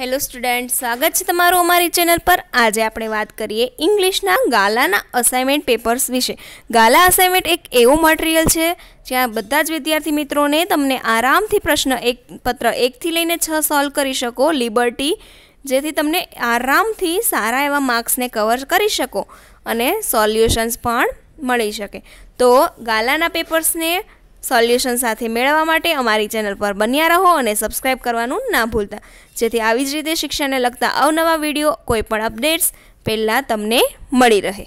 hello student સ્વાગત છે તમારું અમારી ચેનલ પર આજે આપણે વાત કરીએ ઇંગ્લિશના ગાલાના અસાઇનમેન્ટ પેપર્સ વિશે ગાલા અસાઇનમેન્ટ એક એવું મટીરિયલ છે જ્યાં બધા જ વિદ્યાર્થી મિત્રોને તમને આરામથી પ્રશ્ન એક પત્ર એકથી લઈને છ સોલ્વ કરી શકો લિબર્ટી જેથી તમને આરામથી સારા એવા માર્ક્સને કવર કરી શકો અને સોલ્યુશન્સ પણ મળી શકે તો ગાલાના પેપર્સને સોલ્યુશન સાથે મેળવવા માટે અમારી ચેનલ પર બન્યા રહો અને સબસ્ક્રાઈબ કરવાનું ના ભૂલતા જેથી આવી જ રીતે શિક્ષણને લગતા અવનવા વિડીયો કોઈપણ અપડેટ્સ પહેલાં તમને મળી રહે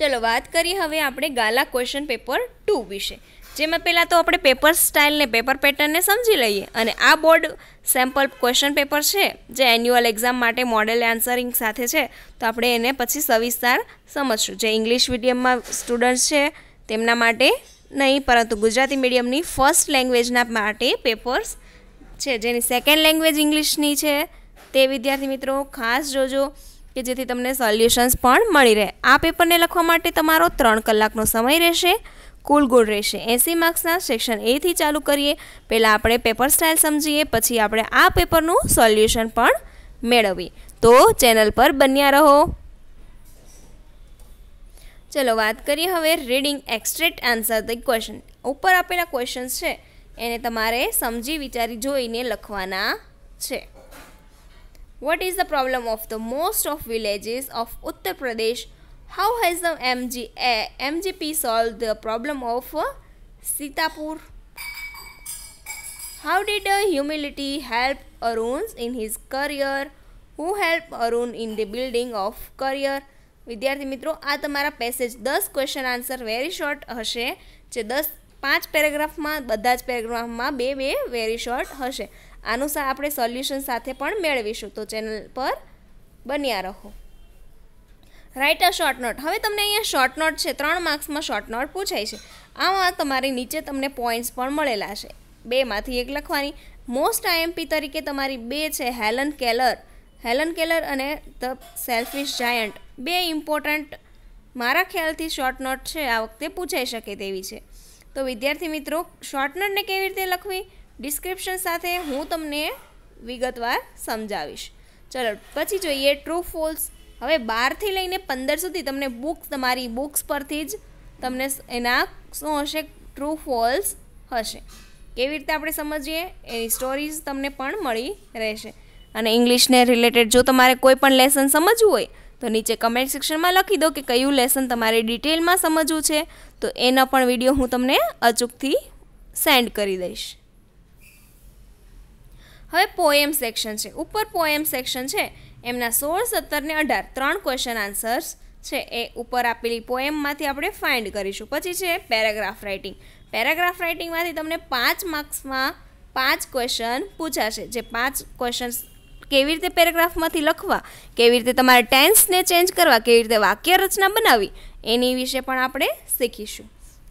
ચલો વાત કરીએ હવે આપણે ગાલા ક્વેશ્ચન પેપર ટુ વિશે જેમાં પહેલાં તો આપણે પેપર સ્ટાઇલને પેપર પેટર્નને સમજી લઈએ અને આ બોર્ડ સેમ્પલ ક્વેશ્ચન પેપર છે જે એન્યુઅલ એક્ઝામ માટે મોડેલ આન્સરિંગ સાથે છે તો આપણે એને પછી સવિસ્તાર સમજશું જે ઇંગ્લિશ મીડિયમમાં સ્ટુડન્ટ્સ છે તેમના માટે નહીં પરંતુ ગુજરાતી મીડિયમની ફર્સ્ટ લેંગ્વેજના માટે પેપર્સ છે જેની સેકન્ડ લેંગ્વેજ ઇંગ્લિશની છે તે વિદ્યાર્થી મિત્રો ખાસ જોજો કે જેથી તમને સોલ્યુશન્સ પણ મળી રહે આ પેપરને લખવા માટે તમારો ત્રણ કલાકનો સમય રહેશે કુલ ગુણ રહેશે એંસી માર્ક્સના સેક્શન એથી ચાલુ કરીએ પહેલાં આપણે પેપર સ્ટાઇલ સમજીએ પછી આપણે આ પેપરનું સોલ્યુશન પણ મેળવીએ તો ચેનલ પર બન્યા રહો ચલો વાત કરીએ હવે reading extract answer the question ઉપર આપેલા ક્વેશ્ચન્સ છે એને તમારે સમજી વિચારી જોઈને લખવાના છે what is the problem of the most of villages of Uttar Pradesh how has the MG A MGP solve the problem of Sitapur how did humility help Arun in his career who help Arun in the building of career વિદ્યાર્થી મિત્રો આ તમારા passage દસ question answer very short હશે જે દસ પાંચ પેરેગ્રાફમાં બધા જ પેરેગ્રાફમાં બે બે વેરી શોર્ટ હશે આનું આપણે સોલ્યુશન સાથે પણ મેળવીશું તો ચેનલ પર બન્યા રહો રાઇટ અ શોર્ટ નોટ હવે તમને અહીંયા શોર્ટ નોટ છે ત્રણ માર્ક્સમાં શોર્ટ નોટ પૂછાય છે આમાં તમારી નીચે તમને પોઈન્ટ્સ પણ મળેલા છે બેમાંથી એક લખવાની મોસ્ટ આઈએમપી તરીકે તમારી બે છે હેલન કેલર હેલન કેલર અને ધ સેલ્ફિશ જાયન્ટ બે ઇમ્પોર્ટન્ટ મારા ખ્યાલથી શોર્ટ નોટ છે આ વખતે પૂછાઈ શકે તેવી છે તો વિદ્યાર્થી મિત્રો શોર્ટ નોટને કેવી રીતે લખવી ડિસ્ક્રિપ્શન સાથે હું તમને વિગતવાર સમજાવીશ ચલો પછી જોઈએ ટ્રુ ફોલ્સ હવે બારથી લઈને પંદર સુધી તમને બુક તમારી બુક્સ પરથી જ તમને એના શું હશે ટ્રુ ફોલ્સ હશે કેવી રીતે આપણે સમજીએ એની સ્ટોરીઝ તમને પણ મળી રહેશે અને ઇંગ્લિશને રિલેટેડ જો તમારે કોઈ પણ લેસન સમજવું હોય તો નીચે કમેન્ટ સેક્શનમાં લખી દો કે કયું લેસન તમારે ડિટેલમાં સમજવું છે તો એનો પણ વિડીયો હું તમને અચૂકથી સેન્ડ કરી દઈશ હવે પોએમ સેક્શન છે ઉપર પોએમ સેક્શન છે એમના સોળ સત્તર ને અઢાર ત્રણ ક્વેશ્ચન આન્સર્સ છે એ ઉપર આપેલી પોએમમાંથી આપણે ફાઇન્ડ કરીશું પછી છે પેરેગ્રાફ રાઇટિંગ પેરેગ્રાફ રાઇટિંગમાંથી તમને પાંચ માર્ક્સમાં પાંચ ક્વેશ્ચન પૂછાશે જે પાંચ ક્વેશ્ચન્સ કેવી રીતે પેરેગ્રાફમાંથી લખવા કેવી રીતે તમારે ટેન્સને ચેન્જ કરવા કેવી રીતે વાક્ય રચના બનાવવી એની વિશે પણ આપણે શીખીશું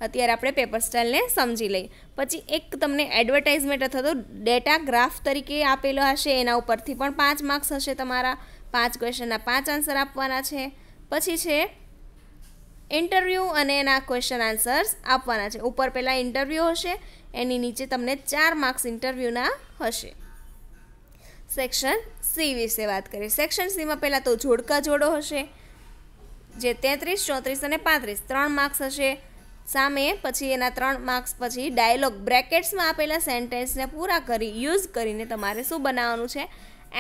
અત્યારે આપણે પેપર સ્ટાઇલને સમજી લઈએ પછી એક તમને એડવર્ટાઇઝમેન્ટ અથવા તો ડેટા ગ્રાફ તરીકે આપેલો હશે એના ઉપરથી પણ પાંચ માર્ક્સ હશે તમારા પાંચ ક્વેશ્ચનના પાંચ આન્સર આપવાના છે પછી છે ઇન્ટરવ્યૂ અને એના ક્વેશ્ચન આન્સર્સ આપવાના છે ઉપર પહેલાં ઇન્ટરવ્યૂ હશે એની નીચે તમને ચાર માર્ક્સ ઇન્ટરવ્યૂના હશે સેક્શન સી વિશે વાત કરીએ સેક્શન સીમાં પહેલાં તો જોડકા જોડો હશે જે તેત્રીસ ચોત્રીસ અને પાંત્રીસ ત્રણ માર્ક્સ હશે સામે પછી એના ત્રણ માર્ક્સ પછી ડાયલોગ બ્રેકેટ્સમાં આપેલા સેન્ટેન્સને પૂરા કરી યુઝ કરીને તમારે શું બનાવવાનું છે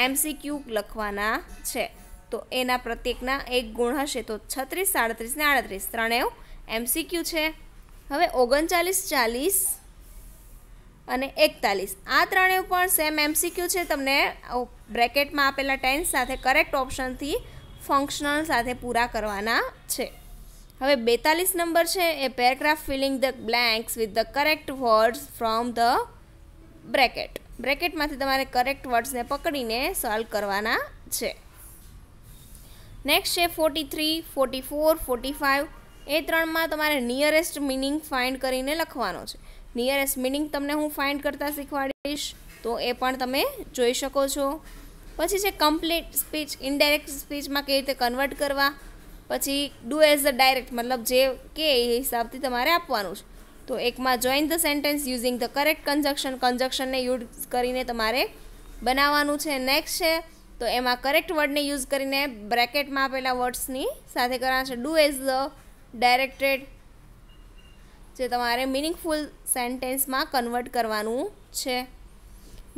એમસીક્યુ લખવાના છે તો એના પ્રત્યેકના એક ગુણ હશે તો છત્રીસ સાડત્રીસ ને આડત્રીસ ત્રણેય એમસીક્યુ છે હવે ઓગણચાલીસ ચાલીસ અને એકતાલીસ આ ત્રણેય પણ સેમ એમસીક્યુ છે તમને બ્રેકેટમાં આપેલા ટેન્સ સાથે કરેક્ટ ઓપ્શનથી ફંક્શનલ સાથે પૂરા કરવાના છે હવે બેતાલીસ નંબર છે એ paragraph filling the blanks with the correct words from the bracket બ્રેકેટમાંથી તમારે કરેક્ટ વર્ડ્સને પકડીને સોલ્વ કરવાના છે નેક્સ્ટ છે forty three forty four forty five એ ત્રણમાં તમારે નિયરેસ્ટ મિનિંગ ફાઇન્ડ કરીને લખવાનો છે નિયરેસ્ટ મિનિંગ તમને હું ફાઇન્ડ કરતાં શીખવાડીશ તો એ પણ તમે જોઈ શકો છો પછી છે કમ્પ્લીટ સ્પીચ ઇનડાયરેક્ટ સ્પીચમાં કેવી રીતે કન્વર્ટ કરવા પછી ડુ એઝ ધ ડાયરેક્ટ મતલબ જે કે એ હિસાબથી તમારે આપવાનું છે તો એકમાં join the sentence using the correct conjunction કન્જક્શનને યુઝ કરીને તમારે બનાવવાનું છે નેક્સ્ટ છે તો એમાં કરેક્ટ વર્ડને યુઝ કરીને બ્રેકેટમાં આપેલા વર્ડ્સની સાથે કરવાના છે ડુ એઝ ધ ડાયરેક્ટેડ જે તમારે મિનિંગફુલ સેન્ટેન્સમાં કન્વર્ટ કરવાનું છે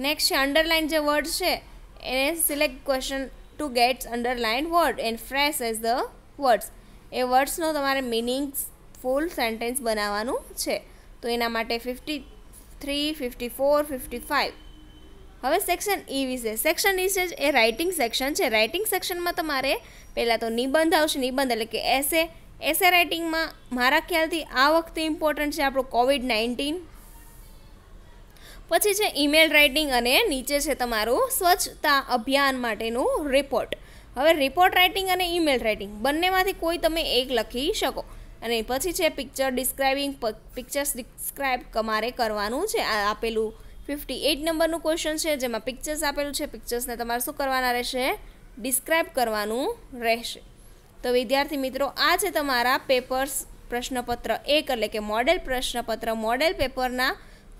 નેક્સ્ટ છે અંડરલાઇન જે વર્ડ છે એને select question to gets underline word and phrase as the words એ વર્ડ્સનો તમારે મિનિંગ મિનિંગફુલ સેન્ટેન્સ બનાવવાનું છે તો એના માટે fifty three fifty four fifty five હવે સેક્શન ઈ e વિશે સેક્શન ઈ e છે એ રાઇટિંગ સેક્શન છે રાઇટિંગ સેક્શનમાં તમારે પહેલાં તો નિબંધ આવશે નિબંધ એટલે કે એસે એસે રાઇટિંગમાં મારા ખ્યાલથી આ વખતે ઇમ્પોર્ટન્ટ છે આપણું કોવિડ નાઇન્ટીન પછી છે ઈમેલ રાઇટિંગ અને નીચે છે તમારું સ્વચ્છતા અભિયાન માટેનું રિપોર્ટ હવે રિપોર્ટ રાઇટિંગ અને ઈમેલ રાઇટિંગ બંનેમાંથી કોઈ તમે એક લખી શકો અને પછી છે પિક્ચર ડિસ્ક્રાઇબિંગ પિક્ચર્સ ડિસ્ક્રાઇબ તમારે કરવાનું છે આ આપેલું ફિફ્ટી એઇટ નંબરનું ક્વેશ્ચન છે જેમાં પિક્ચર્સ આપેલું છે પિક્ચર્સને તમારે શું કરવાના રહેશે ડિસ્ક્રાઇબ કરવાનું રહેશે તો વિદ્યાર્થી મિત્રો આ છે તમારા પેપર્સ પ્રશ્નપત્ર એક એટલે કે મોડેલ પ્રશ્નપત્ર મોડેલ પેપરના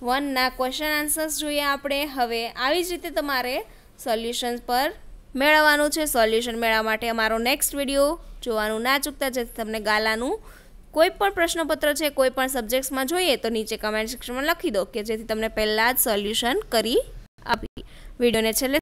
વનના ક્વેશ્ચન આન્સર્સ જોઈએ આપણે હવે આવી જ રીતે તમારે સોલ્યુશન્સ પર મેળવવાનું છે સોલ્યુશન મેળવવા માટે અમારો નેક્સ્ટ વિડીયો જોવાનું ના ચૂકતા જેથી તમને ગાલાનું કોઈ પણ પ્રશ્નપત્ર છે કોઈ પણ સબ્જેક્ટ્સમાં જોઈએ તો નીચે કમેન્ટ સેક્શનમાં લખી દો કે જેથી તમને પહેલાં જ સોલ્યુશન કરી આપી વિડીયોને છેલ્લે